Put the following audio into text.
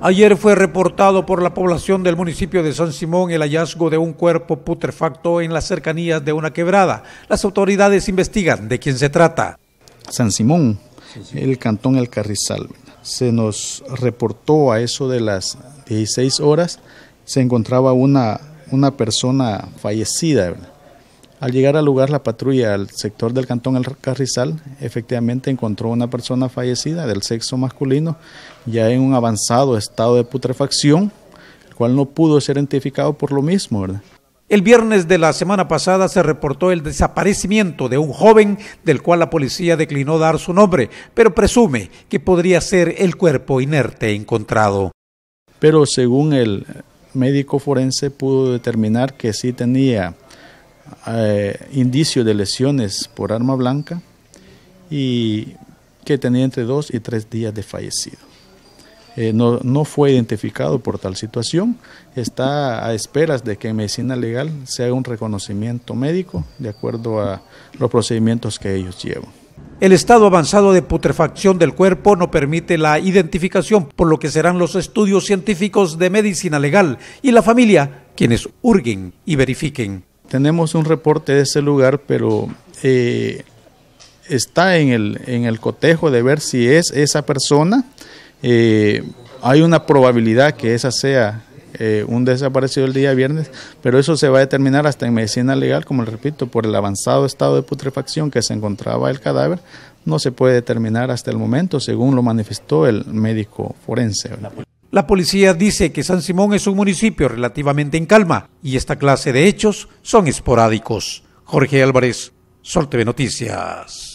Ayer fue reportado por la población del municipio de San Simón el hallazgo de un cuerpo putrefacto en las cercanías de una quebrada. Las autoridades investigan de quién se trata. San Simón, el cantón El Carrizal. Se nos reportó a eso de las 16 horas, se encontraba una, una persona fallecida. Al llegar al lugar, la patrulla al sector del Cantón El Carrizal efectivamente encontró una persona fallecida del sexo masculino, ya en un avanzado estado de putrefacción, el cual no pudo ser identificado por lo mismo, El viernes de la semana pasada se reportó el desaparecimiento de un joven del cual la policía declinó dar su nombre, pero presume que podría ser el cuerpo inerte encontrado. Pero según el médico forense pudo determinar que sí tenía eh, indicio de lesiones por arma blanca y que tenía entre dos y tres días de fallecido. Eh, no, no, fue identificado por tal situación, está a esperas de que en medicina legal se haga un reconocimiento médico de acuerdo a los procedimientos que ellos llevan. El estado avanzado de putrefacción del cuerpo no permite la identificación, por lo que serán los estudios científicos de medicina legal y la familia quienes hurguen y verifiquen. Tenemos un reporte de ese lugar, pero eh, está en el, en el cotejo de ver si es esa persona. Eh, hay una probabilidad que esa sea eh, un desaparecido el día viernes, pero eso se va a determinar hasta en medicina legal, como le repito, por el avanzado estado de putrefacción que se encontraba el cadáver, no se puede determinar hasta el momento, según lo manifestó el médico forense. La la policía dice que San Simón es un municipio relativamente en calma y esta clase de hechos son esporádicos. Jorge Álvarez, Sol TV Noticias.